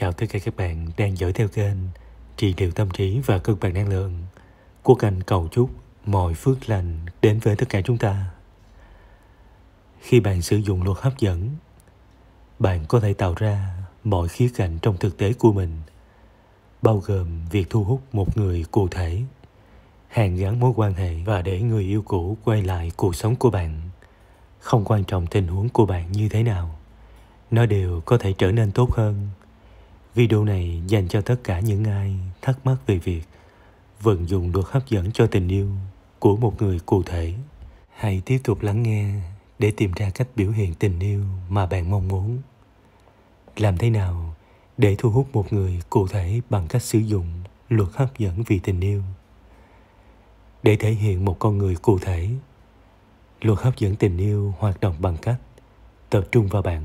Chào tất cả các bạn đang dõi theo kênh Trị liệu tâm trí và cân bằng năng lượng của kênh Cầu Chúc mọi phước lành đến với tất cả chúng ta. Khi bạn sử dụng luật hấp dẫn, bạn có thể tạo ra mọi khía cạnh trong thực tế của mình, bao gồm việc thu hút một người cụ thể, hàn gắn mối quan hệ và để người yêu cũ quay lại cuộc sống của bạn. Không quan trọng tình huống của bạn như thế nào, nó đều có thể trở nên tốt hơn – Video này dành cho tất cả những ai thắc mắc về việc vận dụng luật hấp dẫn cho tình yêu của một người cụ thể. Hãy tiếp tục lắng nghe để tìm ra cách biểu hiện tình yêu mà bạn mong muốn. Làm thế nào để thu hút một người cụ thể bằng cách sử dụng luật hấp dẫn vì tình yêu? Để thể hiện một con người cụ thể, luật hấp dẫn tình yêu hoạt động bằng cách tập trung vào bạn.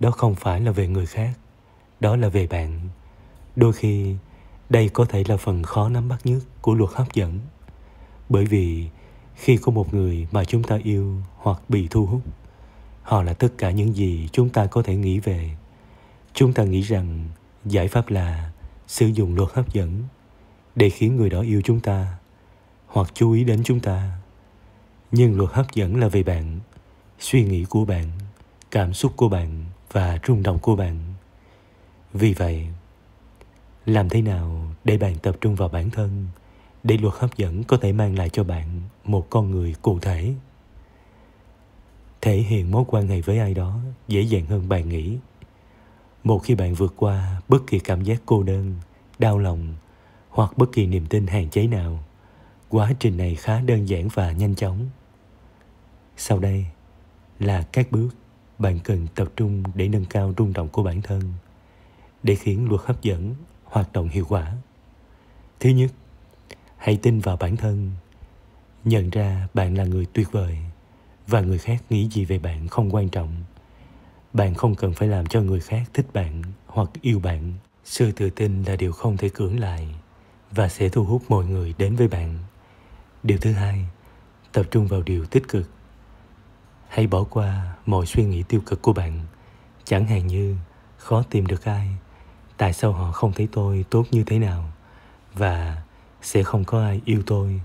Đó không phải là về người khác đó là về bạn đôi khi đây có thể là phần khó nắm bắt nhất của luật hấp dẫn bởi vì khi có một người mà chúng ta yêu hoặc bị thu hút họ là tất cả những gì chúng ta có thể nghĩ về chúng ta nghĩ rằng giải pháp là sử dụng luật hấp dẫn để khiến người đó yêu chúng ta hoặc chú ý đến chúng ta nhưng luật hấp dẫn là về bạn suy nghĩ của bạn cảm xúc của bạn và rung động của bạn vì vậy, làm thế nào để bạn tập trung vào bản thân, để luật hấp dẫn có thể mang lại cho bạn một con người cụ thể? Thể hiện mối quan hệ với ai đó dễ dàng hơn bạn nghĩ. Một khi bạn vượt qua bất kỳ cảm giác cô đơn, đau lòng hoặc bất kỳ niềm tin hạn chế nào, quá trình này khá đơn giản và nhanh chóng. Sau đây là các bước bạn cần tập trung để nâng cao rung động của bản thân để khiến luật hấp dẫn hoạt động hiệu quả. Thứ nhất, hãy tin vào bản thân. Nhận ra bạn là người tuyệt vời và người khác nghĩ gì về bạn không quan trọng. Bạn không cần phải làm cho người khác thích bạn hoặc yêu bạn. Sự tự tin là điều không thể cưỡng lại và sẽ thu hút mọi người đến với bạn. Điều thứ hai, tập trung vào điều tích cực. Hãy bỏ qua mọi suy nghĩ tiêu cực của bạn, chẳng hạn như khó tìm được ai tại sao họ không thấy tôi tốt như thế nào và sẽ không có ai yêu tôi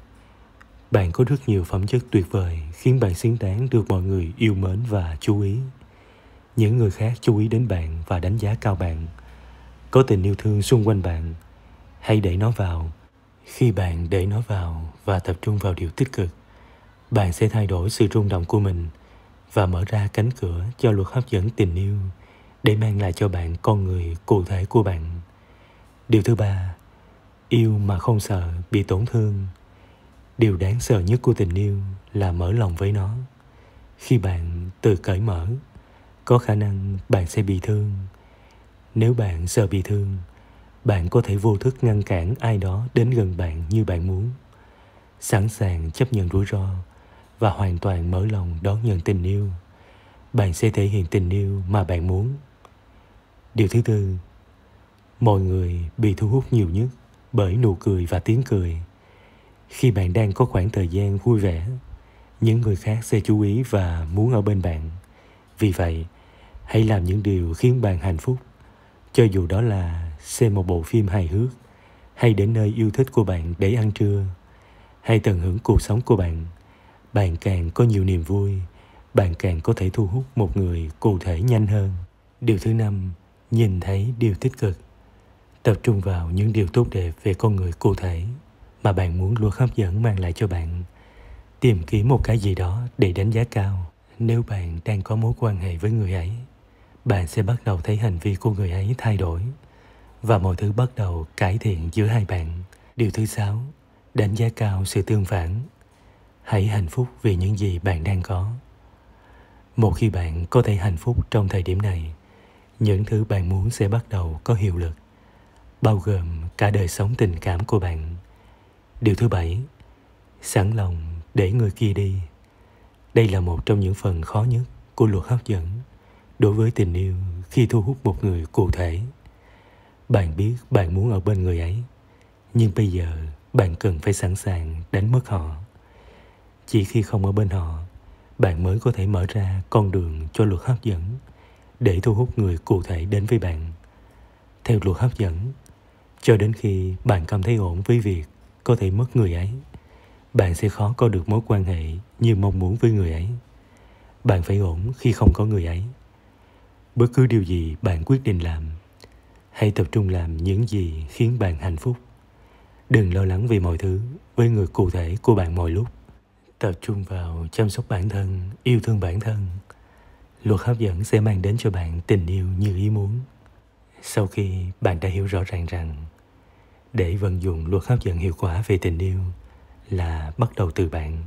bạn có rất nhiều phẩm chất tuyệt vời khiến bạn xứng đáng được mọi người yêu mến và chú ý những người khác chú ý đến bạn và đánh giá cao bạn có tình yêu thương xung quanh bạn hãy để nó vào khi bạn để nó vào và tập trung vào điều tích cực bạn sẽ thay đổi sự rung động của mình và mở ra cánh cửa cho luật hấp dẫn tình yêu để mang lại cho bạn con người cụ thể của bạn điều thứ ba yêu mà không sợ bị tổn thương điều đáng sợ nhất của tình yêu là mở lòng với nó khi bạn tự cởi mở có khả năng bạn sẽ bị thương nếu bạn sợ bị thương bạn có thể vô thức ngăn cản ai đó đến gần bạn như bạn muốn sẵn sàng chấp nhận rủi ro và hoàn toàn mở lòng đón nhận tình yêu bạn sẽ thể hiện tình yêu mà bạn muốn điều thứ tư mọi người bị thu hút nhiều nhất bởi nụ cười và tiếng cười khi bạn đang có khoảng thời gian vui vẻ những người khác sẽ chú ý và muốn ở bên bạn vì vậy hãy làm những điều khiến bạn hạnh phúc cho dù đó là xem một bộ phim hài hước hay đến nơi yêu thích của bạn để ăn trưa hay tận hưởng cuộc sống của bạn bạn càng có nhiều niềm vui bạn càng có thể thu hút một người cụ thể nhanh hơn điều thứ năm nhìn thấy điều tích cực tập trung vào những điều tốt đẹp về con người cụ thể mà bạn muốn luôn hấp dẫn mang lại cho bạn tìm kiếm một cái gì đó để đánh giá cao nếu bạn đang có mối quan hệ với người ấy bạn sẽ bắt đầu thấy hành vi của người ấy thay đổi và mọi thứ bắt đầu cải thiện giữa hai bạn điều thứ sáu đánh giá cao sự tương phản hãy hạnh phúc vì những gì bạn đang có một khi bạn có thể hạnh phúc trong thời điểm này những thứ bạn muốn sẽ bắt đầu có hiệu lực, bao gồm cả đời sống tình cảm của bạn. Điều thứ bảy, sẵn lòng để người kia đi. Đây là một trong những phần khó nhất của luật hấp dẫn đối với tình yêu khi thu hút một người cụ thể. Bạn biết bạn muốn ở bên người ấy, nhưng bây giờ bạn cần phải sẵn sàng đánh mất họ. Chỉ khi không ở bên họ, bạn mới có thể mở ra con đường cho luật hấp dẫn để thu hút người cụ thể đến với bạn theo luật hấp dẫn cho đến khi bạn cảm thấy ổn với việc có thể mất người ấy bạn sẽ khó có được mối quan hệ như mong muốn với người ấy bạn phải ổn khi không có người ấy bất cứ điều gì bạn quyết định làm hãy tập trung làm những gì khiến bạn hạnh phúc đừng lo lắng về mọi thứ với người cụ thể của bạn mọi lúc tập trung vào chăm sóc bản thân yêu thương bản thân luật hấp dẫn sẽ mang đến cho bạn tình yêu như ý muốn sau khi bạn đã hiểu rõ ràng rằng để vận dụng luật hấp dẫn hiệu quả về tình yêu là bắt đầu từ bạn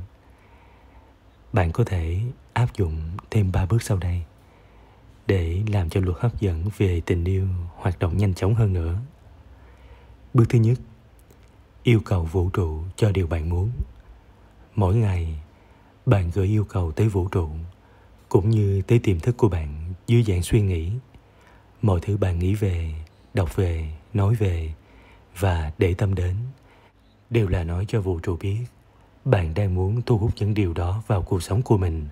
bạn có thể áp dụng thêm ba bước sau đây để làm cho luật hấp dẫn về tình yêu hoạt động nhanh chóng hơn nữa. Bước thứ nhất, yêu cầu vũ trụ cho điều bạn muốn. Mỗi ngày, bạn gửi yêu cầu tới vũ trụ cũng như tới tiềm thức của bạn dưới dạng suy nghĩ mọi thứ bạn nghĩ về đọc về nói về và để tâm đến đều là nói cho vũ trụ biết bạn đang muốn thu hút những điều đó vào cuộc sống của mình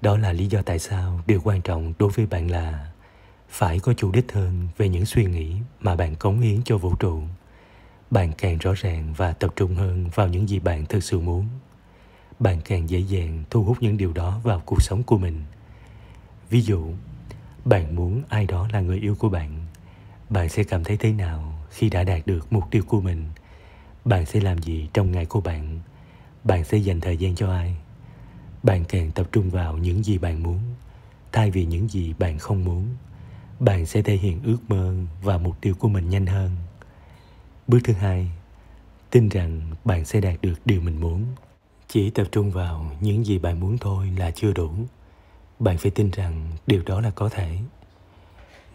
đó là lý do tại sao điều quan trọng đối với bạn là phải có chủ đích hơn về những suy nghĩ mà bạn cống hiến cho vũ trụ bạn càng rõ ràng và tập trung hơn vào những gì bạn thực sự muốn bạn càng dễ dàng thu hút những điều đó vào cuộc sống của mình ví dụ bạn muốn ai đó là người yêu của bạn bạn sẽ cảm thấy thế nào khi đã đạt được mục tiêu của mình bạn sẽ làm gì trong ngày của bạn bạn sẽ dành thời gian cho ai bạn càng tập trung vào những gì bạn muốn thay vì những gì bạn không muốn bạn sẽ thể hiện ước mơ và mục tiêu của mình nhanh hơn bước thứ hai tin rằng bạn sẽ đạt được điều mình muốn chỉ tập trung vào những gì bạn muốn thôi là chưa đủ bạn phải tin rằng điều đó là có thể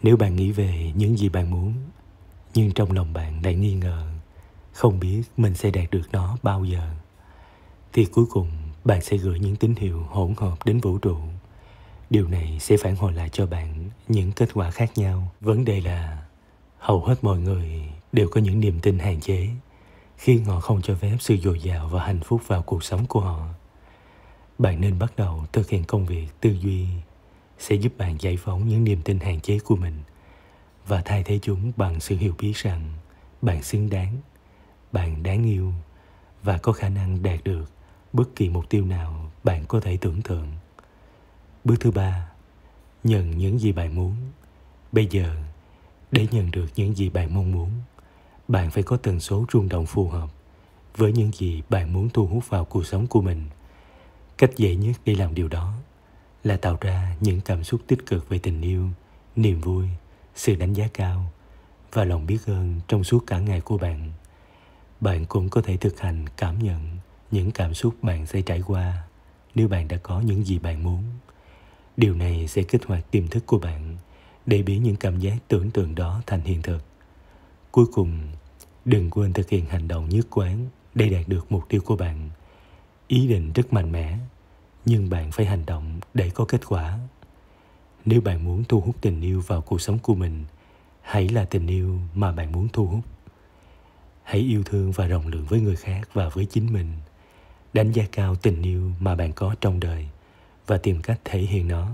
nếu bạn nghĩ về những gì bạn muốn nhưng trong lòng bạn lại nghi ngờ không biết mình sẽ đạt được nó bao giờ thì cuối cùng bạn sẽ gửi những tín hiệu hỗn hợp đến vũ trụ điều này sẽ phản hồi lại cho bạn những kết quả khác nhau vấn đề là hầu hết mọi người đều có những niềm tin hạn chế khiến họ không cho phép sự dồi dào và hạnh phúc vào cuộc sống của họ. Bạn nên bắt đầu thực hiện công việc tư duy sẽ giúp bạn giải phóng những niềm tin hạn chế của mình và thay thế chúng bằng sự hiểu biết rằng bạn xứng đáng, bạn đáng yêu và có khả năng đạt được bất kỳ mục tiêu nào bạn có thể tưởng tượng. Bước thứ ba, nhận những gì bạn muốn. Bây giờ, để nhận được những gì bạn mong muốn, bạn phải có tần số rung động phù hợp với những gì bạn muốn thu hút vào cuộc sống của mình cách dễ nhất để làm điều đó là tạo ra những cảm xúc tích cực về tình yêu niềm vui sự đánh giá cao và lòng biết ơn trong suốt cả ngày của bạn bạn cũng có thể thực hành cảm nhận những cảm xúc bạn sẽ trải qua nếu bạn đã có những gì bạn muốn điều này sẽ kích hoạt tiềm thức của bạn để biến những cảm giác tưởng tượng đó thành hiện thực cuối cùng Đừng quên thực hiện hành động nhất quán để đạt được mục tiêu của bạn. Ý định rất mạnh mẽ, nhưng bạn phải hành động để có kết quả. Nếu bạn muốn thu hút tình yêu vào cuộc sống của mình, hãy là tình yêu mà bạn muốn thu hút. Hãy yêu thương và rộng lượng với người khác và với chính mình. Đánh giá cao tình yêu mà bạn có trong đời và tìm cách thể hiện nó.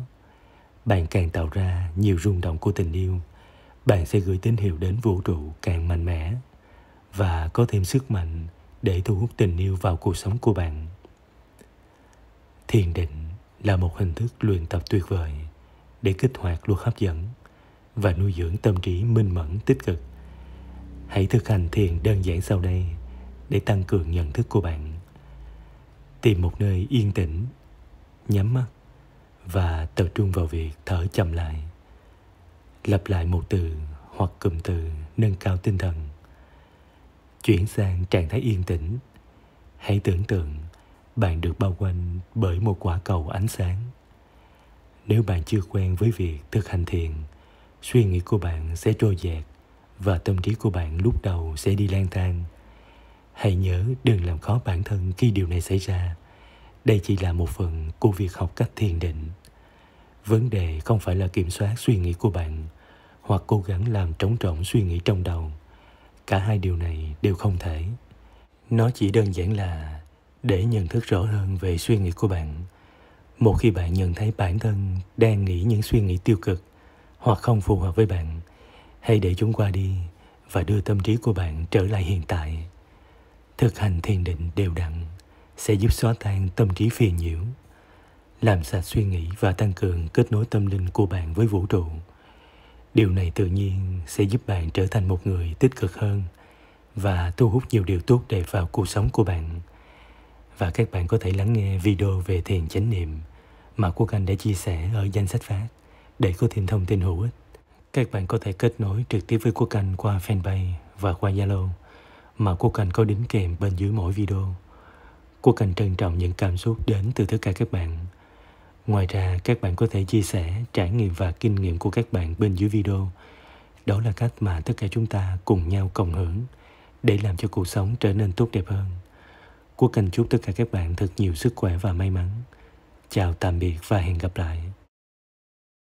Bạn càng tạo ra nhiều rung động của tình yêu, bạn sẽ gửi tín hiệu đến vũ trụ càng mạnh mẽ và có thêm sức mạnh để thu hút tình yêu vào cuộc sống của bạn thiền định là một hình thức luyện tập tuyệt vời để kích hoạt luật hấp dẫn và nuôi dưỡng tâm trí minh mẫn tích cực hãy thực hành thiền đơn giản sau đây để tăng cường nhận thức của bạn tìm một nơi yên tĩnh nhắm mắt và tập trung vào việc thở chậm lại lặp lại một từ hoặc cụm từ nâng cao tinh thần chuyển sang trạng thái yên tĩnh hãy tưởng tượng bạn được bao quanh bởi một quả cầu ánh sáng nếu bạn chưa quen với việc thực hành thiền suy nghĩ của bạn sẽ trôi dạt và tâm trí của bạn lúc đầu sẽ đi lang thang hãy nhớ đừng làm khó bản thân khi điều này xảy ra đây chỉ là một phần của việc học cách thiền định vấn đề không phải là kiểm soát suy nghĩ của bạn hoặc cố gắng làm trống rỗng suy nghĩ trong đầu cả hai điều này đều không thể nó chỉ đơn giản là để nhận thức rõ hơn về suy nghĩ của bạn một khi bạn nhận thấy bản thân đang nghĩ những suy nghĩ tiêu cực hoặc không phù hợp với bạn hãy để chúng qua đi và đưa tâm trí của bạn trở lại hiện tại thực hành thiền định đều đặn sẽ giúp xóa tan tâm trí phiền nhiễu làm sạch suy nghĩ và tăng cường kết nối tâm linh của bạn với vũ trụ điều này tự nhiên sẽ giúp bạn trở thành một người tích cực hơn và thu hút nhiều điều tốt đẹp vào cuộc sống của bạn và các bạn có thể lắng nghe video về thiền chánh niệm mà quốc anh đã chia sẻ ở danh sách phát để có thêm thông tin hữu ích các bạn có thể kết nối trực tiếp với quốc anh qua fanpage và qua zalo mà quốc anh có đính kèm bên dưới mỗi video quốc anh trân trọng những cảm xúc đến từ tất cả các bạn Ngoài ra, các bạn có thể chia sẻ trải nghiệm và kinh nghiệm của các bạn bên dưới video. Đó là cách mà tất cả chúng ta cùng nhau cộng hưởng để làm cho cuộc sống trở nên tốt đẹp hơn. Quốc Anh chúc tất cả các bạn thật nhiều sức khỏe và may mắn. Chào tạm biệt và hẹn gặp lại.